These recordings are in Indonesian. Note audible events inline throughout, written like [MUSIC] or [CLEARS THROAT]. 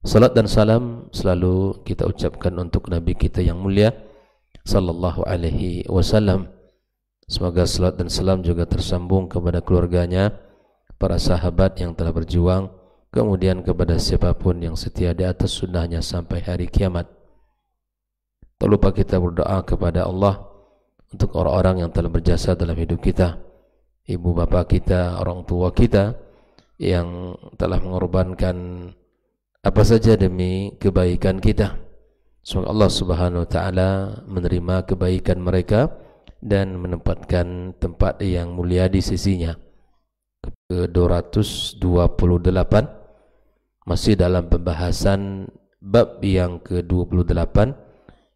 Salat dan salam selalu kita ucapkan untuk Nabi kita yang mulia Sallallahu alaihi wasallam Semoga salat dan salam juga tersambung kepada keluarganya Para sahabat yang telah berjuang Kemudian kepada siapapun yang setia di atas sunnahnya sampai hari kiamat Tak lupa kita berdoa kepada Allah Untuk orang-orang yang telah berjasa dalam hidup kita Ibu bapa kita, orang tua kita Yang telah mengorbankan apa saja demi kebaikan kita. Semoga Allah Subhanahu wa taala menerima kebaikan mereka dan menempatkan tempat yang mulia di sisinya. Ke 228 masih dalam pembahasan bab yang ke-28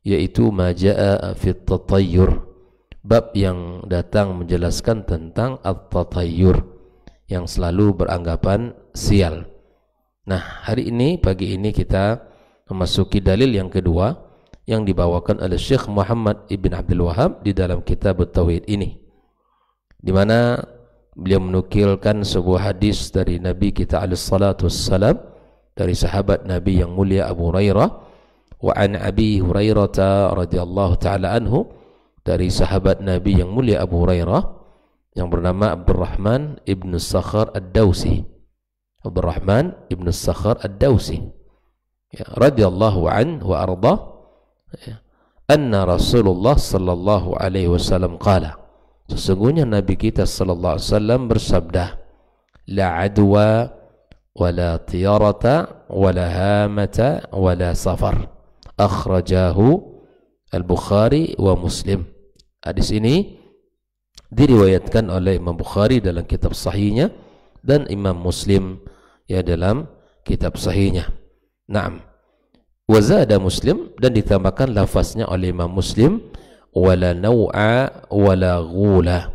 yaitu majaa fit tatayyur bab yang datang menjelaskan tentang at-tatayyur yang selalu beranggapan sial. Nah, hari ini pagi ini kita memasuki dalil yang kedua yang dibawakan oleh Syekh Muhammad Ibn Abdul Wahab di dalam kitab Tauhid ini. Di mana beliau menukilkan sebuah hadis dari Nabi kita alaihi salatu wassalam dari sahabat Nabi yang mulia Abu Hurairah wa an Abi Hurairah radhiyallahu taala anhu dari sahabat Nabi yang mulia Abu Hurairah yang bernama Abdurrahman Ibn Sakhar Ad-Dawsi. Abdul Rahman ibnu Sakhar ad-Dausi ya, radhiyallahu an wa arda ya, anna Rasulullah sallallahu alaihi wasallam qala sesungguhnya nabi kita sallallahu alaihi wasallam bersabda la adwa ولا طيرة ولا safar.' ولا al-Bukhari البخاري Muslim hadis ini diriwayatkan oleh Imam Bukhari dalam kitab sahihnya dan Imam Muslim ya dalam kitab sahihnya. Naam. Wazada Muslim dan ditambahkan lafaznya oleh Imam Muslim wala naw'a wala ghula.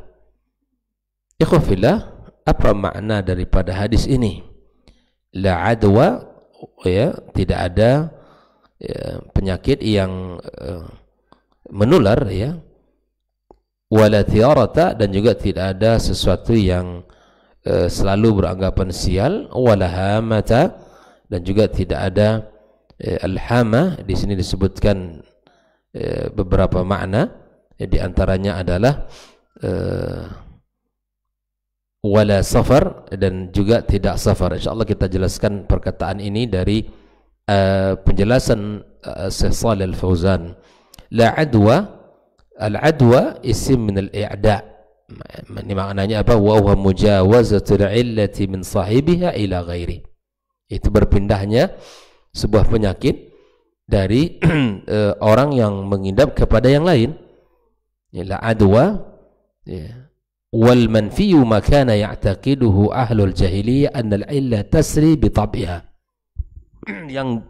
Ikhwafillah, apa makna daripada hadis ini? La adwa ya, tidak ada ya, penyakit yang uh, menular ya. Wala dan juga tidak ada sesuatu yang Eh, selalu beranggapan sial walahamata dan juga tidak ada e, alhama di sini disebutkan eh, beberapa makna e, di antaranya adalah e, wala safar dan juga tidak safar insyaallah kita jelaskan perkataan ini dari penjelasan Syekh Shalal Fauzan la adwa al adwa isim min al i'da ini maknanya apa wa huwa mujawazatul illati min sahibiha ila ghairi itu berpindahnya sebuah penyakit dari [CLEARS THROAT] eh, orang yang mengidap kepada yang lain ila ya, adwa ya wal manfiyu ma kana ya'taqiduhu ahlul jahiliyah an al illa tasri bi tab'iha [CLEARS THROAT] yang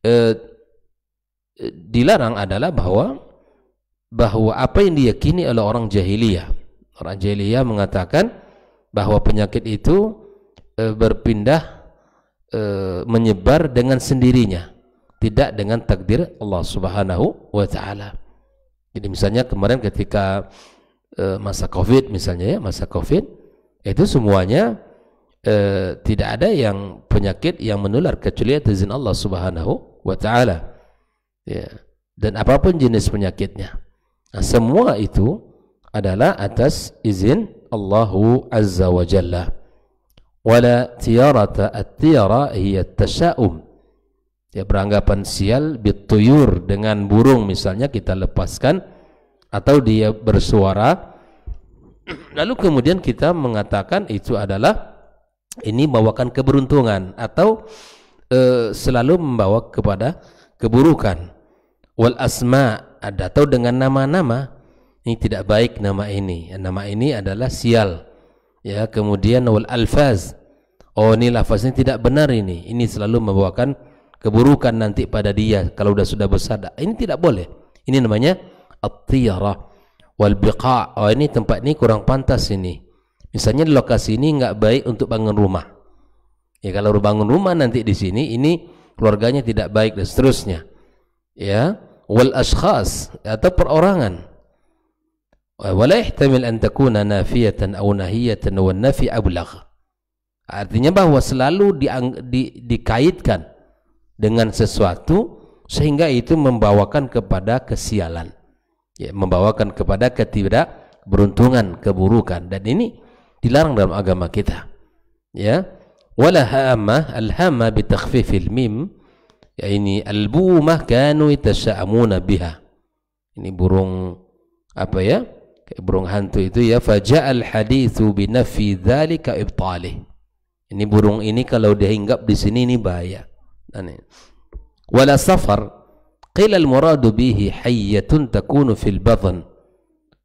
eh, dilarang adalah bahwa bahwa apa yang diyakini oleh orang jahiliyah orang jelia mengatakan bahwa penyakit itu e, berpindah e, menyebar dengan sendirinya, tidak dengan takdir Allah Subhanahu wa taala. Jadi misalnya kemarin ketika e, masa Covid misalnya ya, masa Covid itu semuanya e, tidak ada yang penyakit yang menular kecuali atas izin Allah Subhanahu wa taala. Ya. Dan apapun jenis penyakitnya. Nah, semua itu adalah atas izin Allah Azza wa Jalla. Wala tiarata at-tiara hiya tasha'um. Ya beranggapan sial bituyur dengan burung misalnya kita lepaskan atau dia bersuara lalu kemudian kita mengatakan itu adalah ini bawakan keberuntungan atau e, selalu membawa kepada keburukan wal asma ada atau dengan nama-nama ini tidak baik nama ini nama ini adalah sial ya kemudian wal alfaz oh ini ini tidak benar ini ini selalu membawakan keburukan nanti pada dia kalau sudah sudah besar ini tidak boleh ini namanya at wal biqa oh ini tempat ini kurang pantas ini misalnya di lokasi ini nggak baik untuk bangun rumah ya kalau bangun rumah nanti di sini ini keluarganya tidak baik dan seterusnya ya wal ashkhas atau perorangan wala yahtamil an takuna nafiyatan aw nahiyatan wa nafi ablagh artinya bahwa selalu di, di, dikaitkan dengan sesuatu sehingga itu membawakan kepada kesialan ya, membawakan kepada ketidakberuntungan keburukan dan ini dilarang dalam agama kita ya wala hama alhama bitakhfifil mim ya ini albumah kanu yatasyaamuna biha ini burung apa ya burung hantu itu ya faja'al hadithu binafi dzalika ibtalih ini burung ini kalau dia di sini ini bahaya nah, wala safar qila al muradu bihi hayyatun takunu fil badhan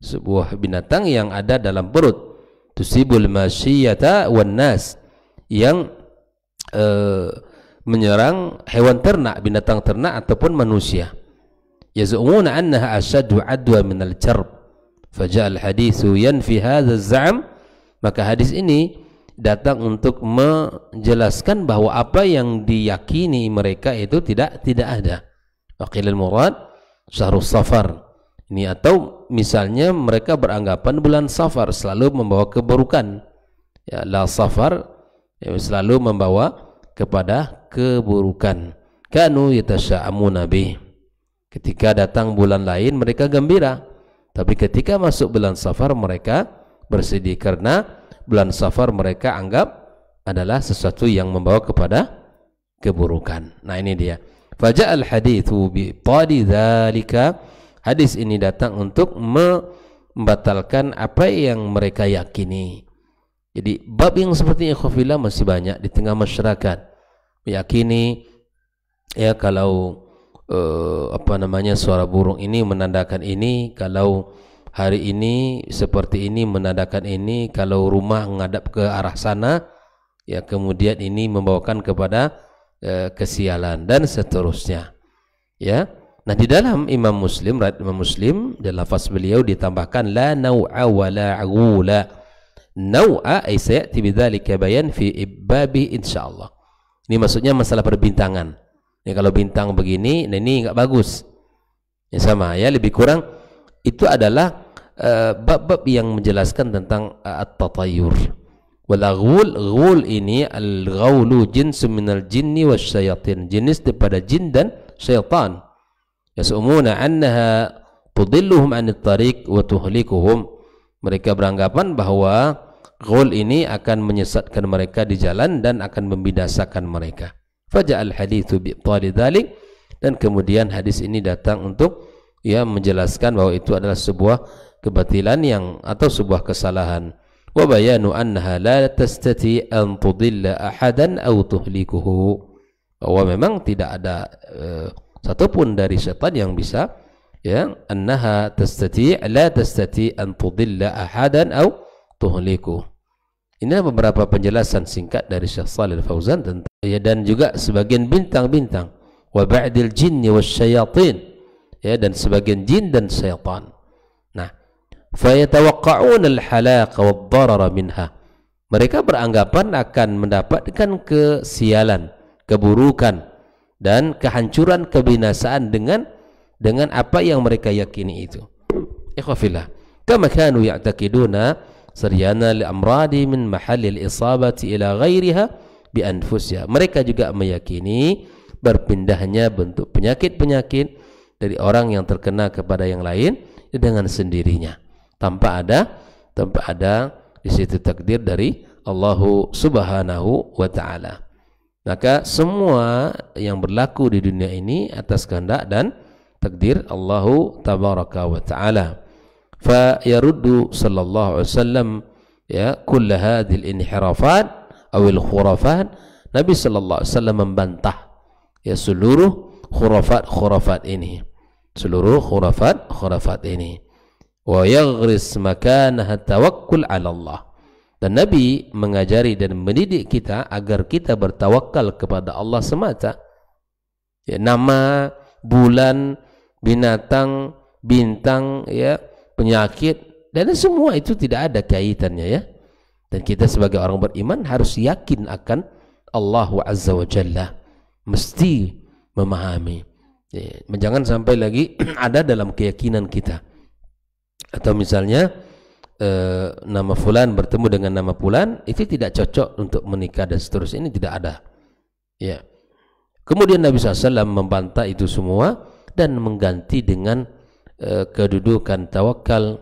sebuah binatang yang ada dalam perut tusibul masyiyata wan nas yang eh, menyerang hewan ternak, binatang ternak ataupun manusia. Yazumuna annaha ashadu adwa al jarb. Fajal hadis yanfi hadha zam maka hadis ini datang untuk menjelaskan bahwa apa yang diyakini mereka itu tidak tidak ada. Waqilil murad syahrus safar. Ini atau misalnya mereka beranggapan bulan safar selalu membawa keburukan. Ya, la safar ya, selalu membawa kepada keburukan. Kanu yatasya'amuna nabi Ketika datang bulan lain mereka gembira. Tapi ketika masuk bulan Safar mereka bersedih karena bulan Safar mereka anggap adalah sesuatu yang membawa kepada keburukan. Nah ini dia. Fajr al hadithu bi tadi dzalika. Hadis ini datang untuk membatalkan apa yang mereka yakini. Jadi bab yang seperti ikhwafillah masih banyak di tengah masyarakat. Meyakini ya kalau uh, apa namanya suara burung ini menandakan ini kalau hari ini seperti ini menandakan ini kalau rumah menghadap ke arah sana ya kemudian ini membawakan kepada uh, kesialan dan seterusnya ya nah di dalam Imam Muslim riwayat Imam Muslim dalam lafaz beliau ditambahkan la naw'a wa la agula naw'a ay sayati bidzalika bayan fi ibabi insyaallah ini maksudnya masalah perbintangan Ya kalau bintang begini, nah ini nggak bagus. Ya sama ya, lebih kurang itu adalah eh, bab-bab uh, yang menjelaskan tentang uh, at-tatayur. Wal ghul, ghul ini al-ghaulu jinsu minal jinni syayatin. Jenis daripada jin dan syaitan. Yasumuna annaha tudilluhum anit tariq wa tuhlikuhum. Mereka beranggapan bahwa ghul ini akan menyesatkan mereka di jalan dan akan membinasakan mereka. Faja'al hadithu bi'tali dhalik dan kemudian hadis ini datang untuk ya menjelaskan bahwa itu adalah sebuah kebatilan yang atau sebuah kesalahan wa bayanu annaha la tastati an tudilla ahadan aw tuhlikuhu bahwa memang tidak ada uh, satupun dari setan yang bisa ya annaha tastati la tastati an tudilla ahadan aw tuhlikuhu Inilah beberapa penjelasan singkat dari Syekh Shalih Fauzan tentang ya, dan juga sebagian bintang-bintang wa ba'dil jinni wasyayatin ya dan sebagian jin dan syaitan. Nah, fayatawaqqa'un al-halaq wad-darara minha. Mereka beranggapan akan mendapatkan kesialan, keburukan dan kehancuran kebinasaan dengan dengan apa yang mereka yakini itu. Ikhwafillah. Kama kanu ya'taqiduna seriana li amradi min mahalil isabati ila ghairiha bi anfusya mereka juga meyakini berpindahnya bentuk penyakit-penyakit dari orang yang terkena kepada yang lain dengan sendirinya tanpa ada tanpa ada di situ takdir dari Allah Subhanahu wa taala. Maka semua yang berlaku di dunia ini atas kehendak dan takdir Allah tabaraka wa taala. فيرد صلى الله ya kull hadhil inhirafat awil khurafat Nabi sallallahu alaihi membantah ya seluruh khurafat-khurafat ini seluruh khurafat-khurafat ini wa yaghris makanaha tawakkul 'ala Allah dan Nabi mengajari dan mendidik kita agar kita bertawakal kepada Allah semata ya nama bulan binatang bintang ya penyakit dan semua itu tidak ada kaitannya ya dan kita sebagai orang beriman harus yakin akan Allah wa Azza wa Jalla mesti memahami ya, jangan sampai lagi [CLEARS THROAT] ada dalam keyakinan kita atau misalnya eh, nama fulan bertemu dengan nama fulan itu tidak cocok untuk menikah dan seterusnya ini tidak ada ya kemudian Nabi SAW membantah itu semua dan mengganti dengan Eh, kedudukan tawakal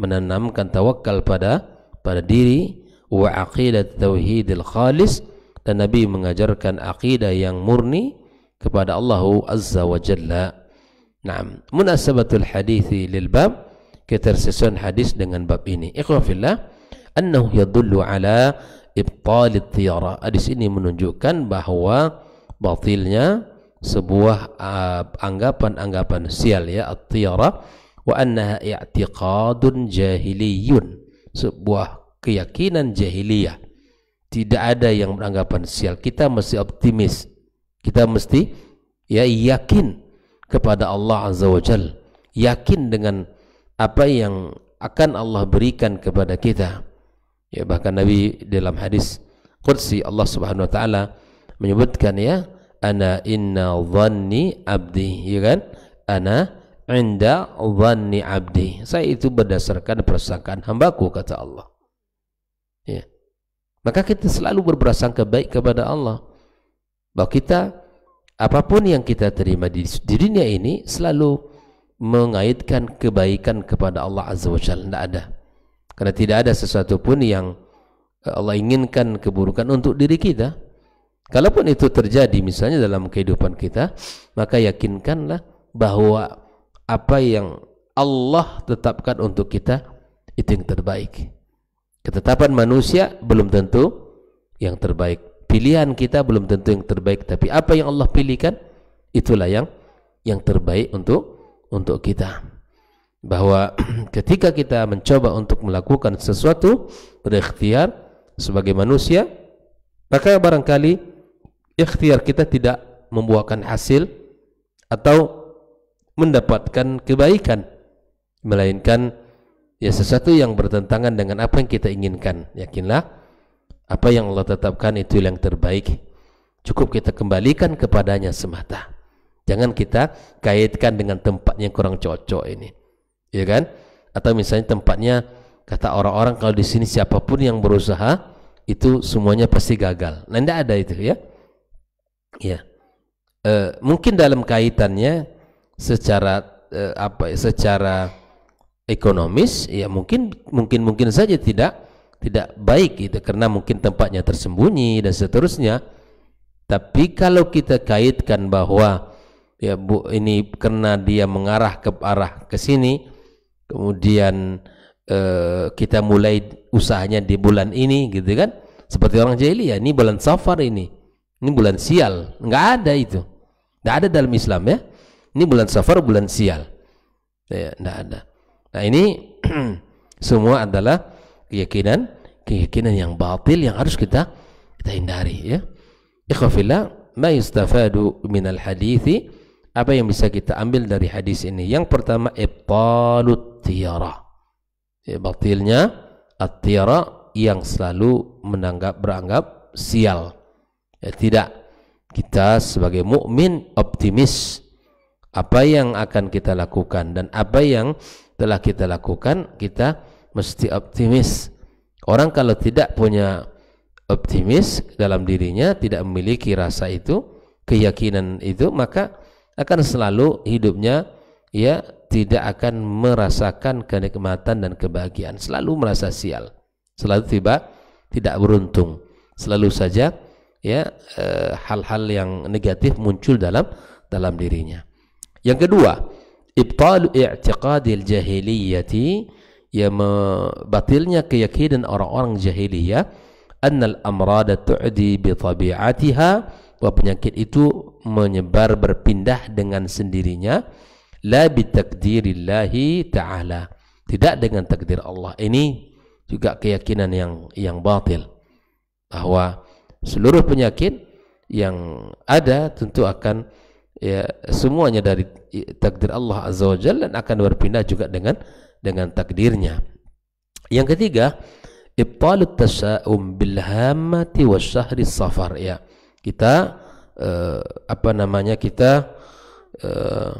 menanamkan tawakal pada pada diri wa aqidat tauhidil khalis dan Nabi mengajarkan aqidah yang murni kepada Allah Azza wa Jalla. Naam, munasabatul hadithi lil bab hadis dengan bab ini. Ikhwafillah annahu yadullu ala ibtal tiyara. Hadis ini menunjukkan bahawa batilnya sebuah ah, anggapan-anggapan uh, sial ya at-tiyara wa annaha i'tiqadun jahiliyun sebuah keyakinan jahiliyah tidak ada yang beranggapan sial kita mesti optimis kita mesti ya yakin kepada Allah azza wajal yakin dengan apa yang akan Allah berikan kepada kita ya bahkan Nabi dalam hadis kursi Allah subhanahu wa taala menyebutkan ya ana inna dhanni abdi ya kan ana inda dhanni abdi saya itu berdasarkan persangkaan hambaku kata Allah ya maka kita selalu berprasangka baik kepada Allah bahwa kita apapun yang kita terima di, di dunia ini selalu mengaitkan kebaikan kepada Allah Azza Wajalla. tidak ada karena tidak ada sesuatu pun yang Allah inginkan keburukan untuk diri kita Kalaupun itu terjadi misalnya dalam kehidupan kita, maka yakinkanlah bahwa apa yang Allah tetapkan untuk kita itu yang terbaik. Ketetapan manusia belum tentu yang terbaik. Pilihan kita belum tentu yang terbaik, tapi apa yang Allah pilihkan itulah yang yang terbaik untuk untuk kita. Bahwa [CLEARS THROAT] ketika kita mencoba untuk melakukan sesuatu berikhtiar sebagai manusia, maka barangkali ikhtiar kita tidak membuahkan hasil atau mendapatkan kebaikan melainkan ya sesuatu yang bertentangan dengan apa yang kita inginkan yakinlah apa yang Allah tetapkan itu yang terbaik cukup kita kembalikan kepadanya semata jangan kita kaitkan dengan tempat yang kurang cocok ini ya kan atau misalnya tempatnya kata orang-orang kalau di sini siapapun yang berusaha itu semuanya pasti gagal nah tidak ada itu ya ya e, mungkin dalam kaitannya secara e, apa ya, secara ekonomis ya mungkin mungkin mungkin saja tidak tidak baik itu karena mungkin tempatnya tersembunyi dan seterusnya tapi kalau kita kaitkan bahwa ya bu ini karena dia mengarah ke arah ke sini kemudian eh, kita mulai usahanya di bulan ini gitu kan seperti orang ya ini bulan safar ini ini bulan sial, nggak ada itu. Nggak ada dalam Islam ya. Ini bulan safar, bulan sial. Ya, nggak ada. Nah ini [CLEARS THROAT] semua adalah keyakinan keyakinan yang batil yang harus kita kita hindari ya. ikhafillah ma yustafadu minal hadithi apa yang bisa kita ambil dari hadis ini? Yang pertama ibtalut tiara. Ya, batilnya at-tiara yang selalu menanggap beranggap sial Ya, tidak. Kita sebagai mukmin optimis apa yang akan kita lakukan dan apa yang telah kita lakukan kita mesti optimis. Orang kalau tidak punya optimis dalam dirinya, tidak memiliki rasa itu, keyakinan itu, maka akan selalu hidupnya ya tidak akan merasakan kenikmatan dan kebahagiaan, selalu merasa sial, selalu tiba tidak beruntung, selalu saja ya eh, hal-hal e, yang negatif muncul dalam dalam dirinya. Yang kedua, ibtal i'tiqadil jahiliyati ya batilnya keyakinan orang-orang jahiliyah annal amrada tu'di bi tabi'atiha bahwa penyakit itu menyebar berpindah dengan sendirinya la bi takdirillahi ta'ala tidak dengan takdir Allah ini juga keyakinan yang yang batil bahwa seluruh penyakit yang ada tentu akan ya semuanya dari takdir Allah Azza wa Jalla dan akan berpindah juga dengan dengan takdirnya. Yang ketiga, ibtalut tasya'um bil hammati wasyahri safar ya. Kita eh, apa namanya kita eh,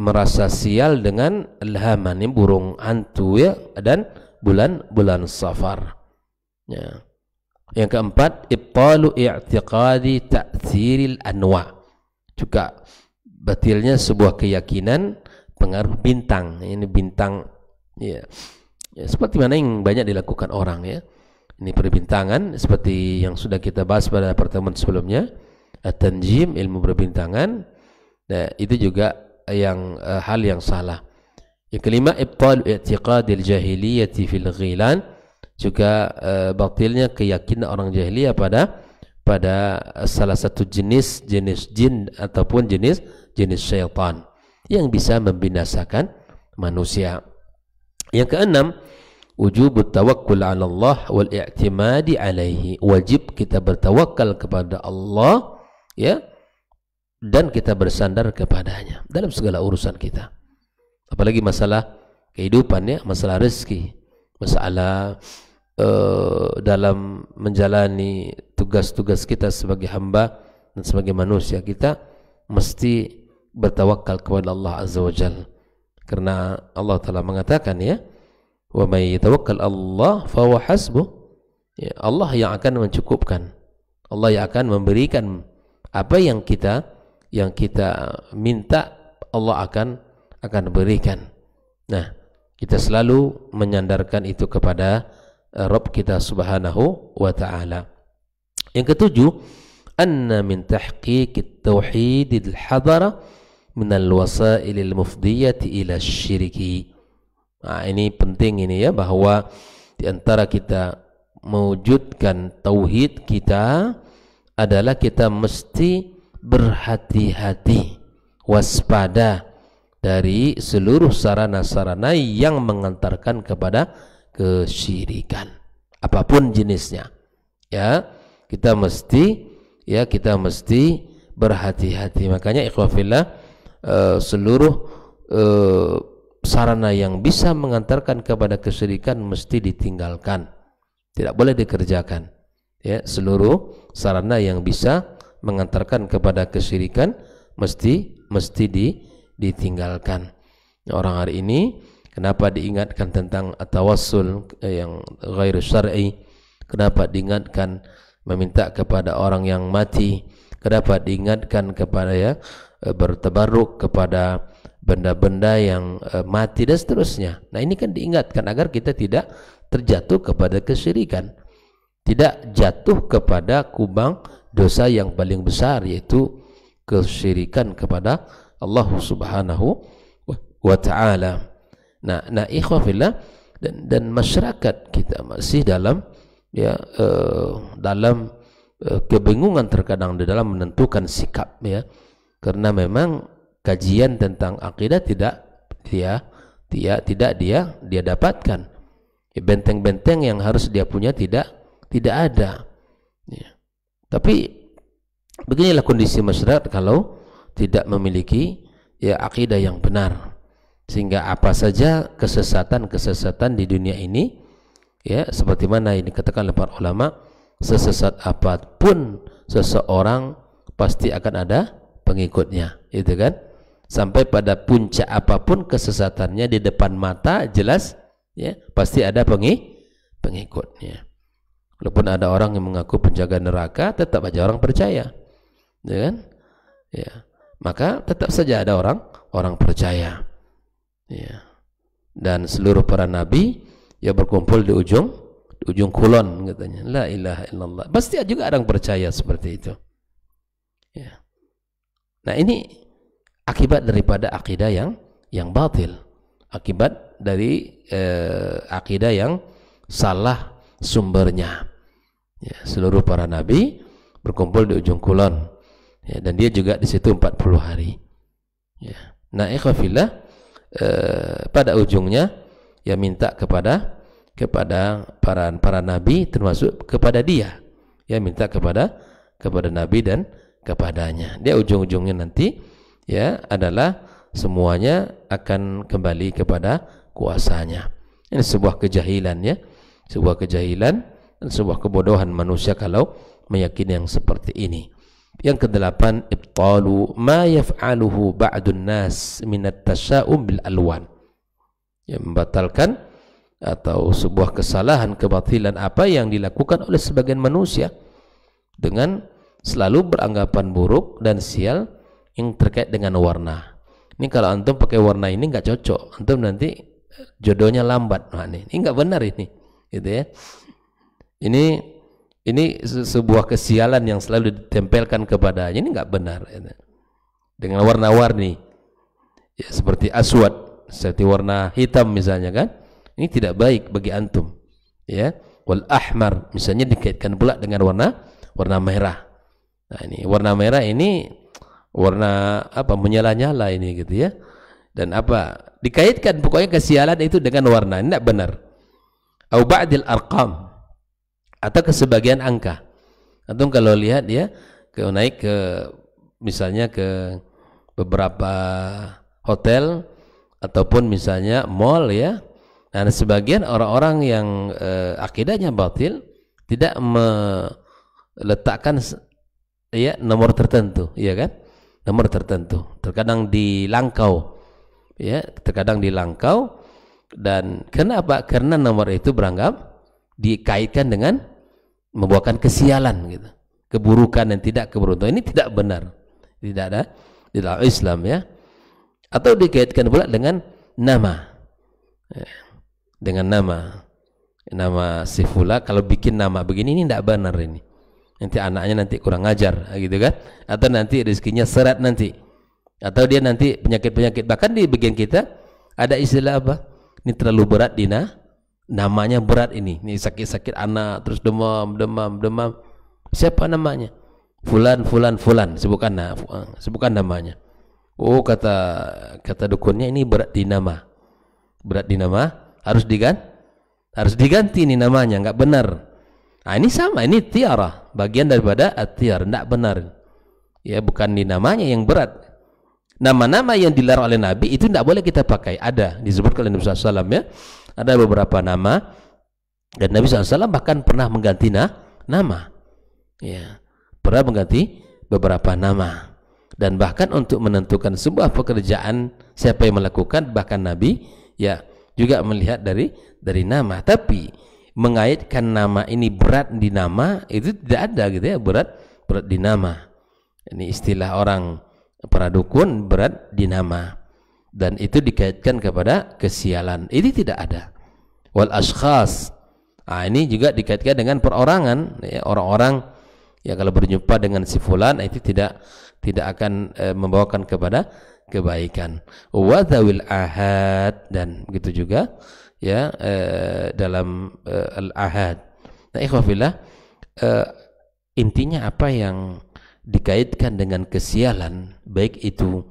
merasa sial dengan alhaman ini burung hantu ya dan bulan bulan safar. Ya. Yang keempat, ibtalu i'tiqadi ta'thiril anwa. Juga batilnya sebuah keyakinan pengaruh bintang. Ini bintang ya. ya seperti mana yang banyak dilakukan orang ya. Ini perbintangan seperti yang sudah kita bahas pada pertemuan sebelumnya. Tanjim ilmu perbintangan. Nah, itu juga yang uh, hal yang salah. Yang kelima, ibtal i'tiqadil jahiliyati fil ghilan juga e, batilnya keyakinan orang jahiliyah pada pada eh, salah satu jenis jenis jin ataupun jenis jenis syaitan yang bisa membinasakan manusia. Yang keenam, wujub tawakkul 'ala Allah wal i'timadi 'alaihi. Wajib kita bertawakal kepada Allah ya dan kita bersandar kepadanya dalam segala urusan kita. Apalagi masalah kehidupan ya, masalah rezeki masalah uh, dalam menjalani tugas-tugas kita sebagai hamba dan sebagai manusia kita mesti bertawakal kepada Allah Azza wa Jal karena Allah telah mengatakan ya wa may yatawakkal Allah fa huwa hasbuh ya, Allah yang akan mencukupkan Allah yang akan memberikan apa yang kita yang kita minta Allah akan akan berikan nah kita selalu menyandarkan itu kepada uh, Rabb kita Subhanahu wa taala. Yang ketujuh, anna min tahqiqit tauhidil hadara min al-wasailil mufdiyati ila syiriki. Nah, ini penting ini ya bahwa di antara kita mewujudkan tauhid kita adalah kita mesti berhati-hati, waspada dari seluruh sarana-sarana yang mengantarkan kepada kesyirikan apapun jenisnya ya kita mesti ya kita mesti berhati-hati makanya ikhwafillah uh, eh, seluruh uh, sarana yang bisa mengantarkan kepada kesyirikan mesti ditinggalkan tidak boleh dikerjakan ya seluruh sarana yang bisa mengantarkan kepada kesyirikan mesti mesti di ditinggalkan. Orang hari ini kenapa diingatkan tentang tawassul eh, yang ghairu syar'i? Kenapa diingatkan meminta kepada orang yang mati? Kenapa diingatkan kepada ya eh, bertebaruk kepada benda-benda yang eh, mati dan seterusnya. Nah, ini kan diingatkan agar kita tidak terjatuh kepada kesyirikan. Tidak jatuh kepada kubang dosa yang paling besar yaitu kesyirikan kepada Allah Subhanahu wa taala. Nah, nah ikhwah fillah dan dan masyarakat kita masih dalam ya uh, dalam uh, kebingungan terkadang di dalam menentukan sikap ya. Karena memang kajian tentang akidah tidak dia tidak tidak dia dia dapatkan. Ya, benteng-benteng yang harus dia punya tidak tidak ada. Ya. Tapi beginilah kondisi masyarakat kalau tidak memiliki ya akidah yang benar sehingga apa saja kesesatan-kesesatan di dunia ini ya seperti mana ini katakan oleh para ulama sesesat apapun seseorang pasti akan ada pengikutnya itu kan sampai pada puncak apapun kesesatannya di depan mata jelas ya pasti ada pengi pengikutnya walaupun ada orang yang mengaku penjaga neraka tetap aja orang percaya ya kan ya maka tetap saja ada orang orang percaya ya. dan seluruh para nabi ya berkumpul di ujung di ujung kulon katanya la ilaha illallah pasti juga ada yang percaya seperti itu ya. nah ini akibat daripada akidah yang yang batil akibat dari eh, akidah yang salah sumbernya ya, seluruh para nabi berkumpul di ujung kulon ya, dan dia juga di situ 40 hari ya. nah ikhwafillah eh, pada ujungnya ya minta kepada kepada para para nabi termasuk kepada dia ya minta kepada kepada nabi dan kepadanya dia ujung-ujungnya nanti ya adalah semuanya akan kembali kepada kuasanya ini sebuah kejahilan ya sebuah kejahilan dan sebuah kebodohan manusia kalau meyakini yang seperti ini yang kedelapan, ibtalu ma yaf'aluhu ba'dun nas minat tasya'um bil alwan. Yang membatalkan atau sebuah kesalahan kebatilan apa yang dilakukan oleh sebagian manusia dengan selalu beranggapan buruk dan sial yang terkait dengan warna. Ini kalau antum pakai warna ini nggak cocok, antum nanti eh, jodohnya lambat. Nah, ini nggak benar ini, gitu ya. Ini ini sebuah kesialan yang selalu ditempelkan kepadanya ini nggak benar ya. dengan warna-warni ya, seperti aswad seperti warna hitam misalnya kan ini tidak baik bagi antum ya wal ahmar misalnya dikaitkan pula dengan warna warna merah nah ini warna merah ini warna apa menyala-nyala ini gitu ya dan apa dikaitkan pokoknya kesialan itu dengan warna ini tidak benar au ba'dil arqam atau ke sebagian angka. Antum kalau lihat ya ke naik ke misalnya ke beberapa hotel ataupun misalnya mall ya. Nah, sebagian orang-orang yang e, akidahnya batil tidak meletakkan ya nomor tertentu, ya kan? Nomor tertentu. Terkadang di Langkau Ya, terkadang di Langkau dan kenapa? Karena nomor itu beranggap dikaitkan dengan membuahkan kesialan gitu keburukan dan tidak keberuntungan ini tidak benar tidak ada di dalam Islam ya atau dikaitkan pula dengan nama ya. dengan nama nama sifula kalau bikin nama begini ini tidak benar ini nanti anaknya nanti kurang ajar gitu kan atau nanti rezekinya serat nanti atau dia nanti penyakit-penyakit bahkan di bagian kita ada istilah apa ini terlalu berat Dina namanya berat ini ini sakit-sakit anak terus demam demam demam siapa namanya fulan fulan fulan sebutkan nah, sebutkan namanya oh kata kata dukunnya ini berat di nama berat di nama harus diganti harus diganti ini namanya nggak benar nah, ini sama ini tiara bagian daripada atiar nggak benar ya bukan di namanya yang berat nama-nama yang dilarang oleh Nabi itu tidak boleh kita pakai ada disebutkan oleh Nabi SAW ya ada beberapa nama dan Nabi SAW bahkan pernah mengganti na nama. Ya, pernah mengganti beberapa nama. Dan bahkan untuk menentukan sebuah pekerjaan siapa yang melakukan bahkan Nabi ya juga melihat dari dari nama. Tapi mengaitkan nama ini berat di nama itu tidak ada gitu ya berat berat di nama. Ini istilah orang para dukun berat di nama dan itu dikaitkan kepada kesialan. Ini tidak ada. Wal ashkhas. Nah, ini juga dikaitkan dengan perorangan ya, orang-orang ya kalau berjumpa dengan si fulan itu tidak tidak akan e, membawakan kepada kebaikan. Wa ahad dan begitu juga ya e, dalam e, al ahad. Nah, ikhwafillah e, intinya apa yang dikaitkan dengan kesialan baik itu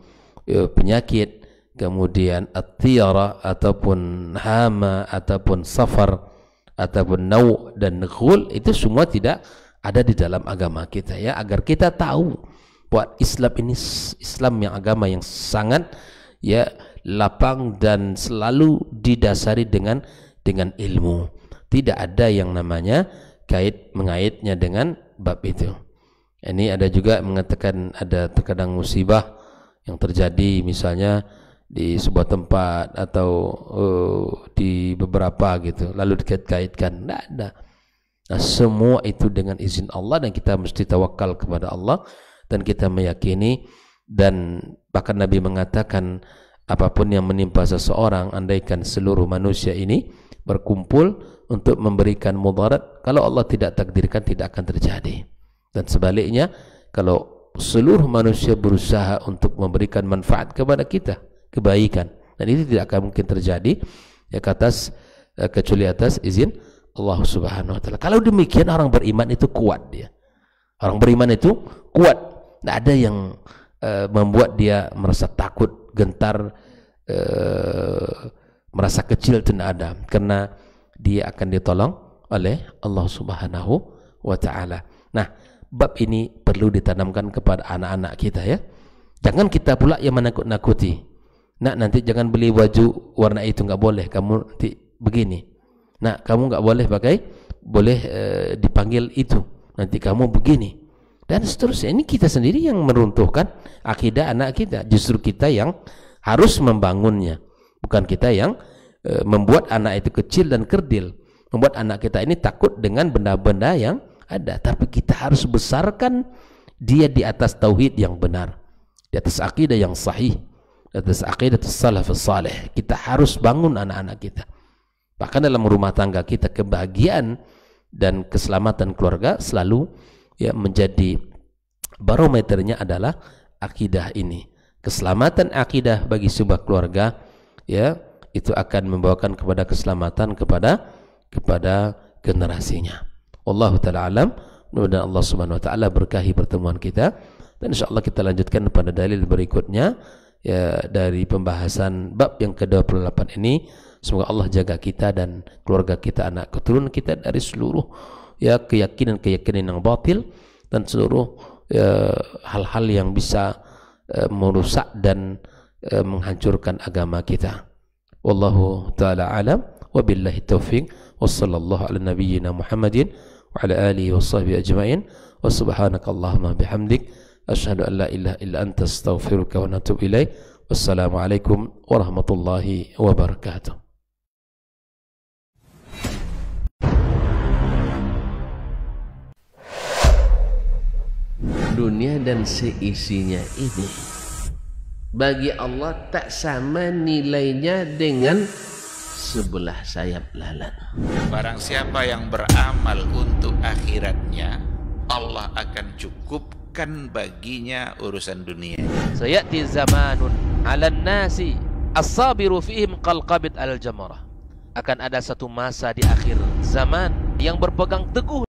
e, penyakit kemudian atiyara ataupun hama ataupun safar ataupun nau dan ghul itu semua tidak ada di dalam agama kita ya agar kita tahu buat Islam ini Islam yang agama yang sangat ya lapang dan selalu didasari dengan dengan ilmu tidak ada yang namanya kait mengaitnya dengan bab itu ini ada juga mengatakan ada terkadang musibah yang terjadi misalnya di sebuah tempat atau uh, di beberapa gitu lalu dikait-kaitkan tidak ada nah semua itu dengan izin Allah dan kita mesti tawakal kepada Allah dan kita meyakini dan bahkan Nabi mengatakan apapun yang menimpa seseorang andaikan seluruh manusia ini berkumpul untuk memberikan mudarat kalau Allah tidak takdirkan tidak akan terjadi dan sebaliknya kalau seluruh manusia berusaha untuk memberikan manfaat kepada kita kebaikan dan itu tidak akan mungkin terjadi ya ke atas eh, kecuali atas izin Allah Subhanahu wa taala. Kalau demikian orang beriman itu kuat dia. Orang beriman itu kuat. Tidak ada yang eh, membuat dia merasa takut, gentar, eh, merasa kecil tidak ada karena dia akan ditolong oleh Allah Subhanahu wa taala. Nah, bab ini perlu ditanamkan kepada anak-anak kita ya. Jangan kita pula yang menakut-nakuti nak nanti jangan beli baju warna itu nggak boleh kamu nanti begini nak kamu nggak boleh pakai boleh e, dipanggil itu nanti kamu begini dan seterusnya ini kita sendiri yang meruntuhkan akidah anak kita justru kita yang harus membangunnya bukan kita yang e, membuat anak itu kecil dan kerdil membuat anak kita ini takut dengan benda-benda yang ada tapi kita harus besarkan dia di atas tauhid yang benar di atas akidah yang sahih atas aqidatus salafus salih. Kita harus bangun anak-anak kita. Bahkan dalam rumah tangga kita kebahagiaan dan keselamatan keluarga selalu ya menjadi barometernya adalah akidah ini. Keselamatan akidah bagi sebuah keluarga ya itu akan membawakan kepada keselamatan kepada kepada generasinya. Allah taala alam. Mudah-mudahan Allah Subhanahu wa taala berkahi pertemuan kita dan insyaallah kita lanjutkan pada dalil berikutnya ya dari pembahasan bab yang ke-28 ini semoga Allah jaga kita dan keluarga kita anak keturunan kita dari seluruh ya keyakinan-keyakinan yang batil dan seluruh ya, hal-hal ya, yang bisa ya, merusak dan ya, menghancurkan agama kita. Wallahu taala alam wa billahi taufik wa ala nabiyyina Muhammadin wa ala alihi wa sahbihi ajmain wa subhanakallahumma bihamdik Asyhadu an la ilaha illa anta astaghfiruka wa natubu ilaik. Wassalamualaikum warahmatullahi wabarakatuh. Dunia dan seisinya ini bagi Allah tak sama nilainya dengan sebelah sayap lalat. Barang siapa yang beramal untuk akhiratnya, Allah akan cukupkan bukan baginya urusan dunia. Sayati zamanun 'ala nasi as-sabiru fihim qalqabit al-jamarah. Akan ada satu masa di akhir zaman yang berpegang teguh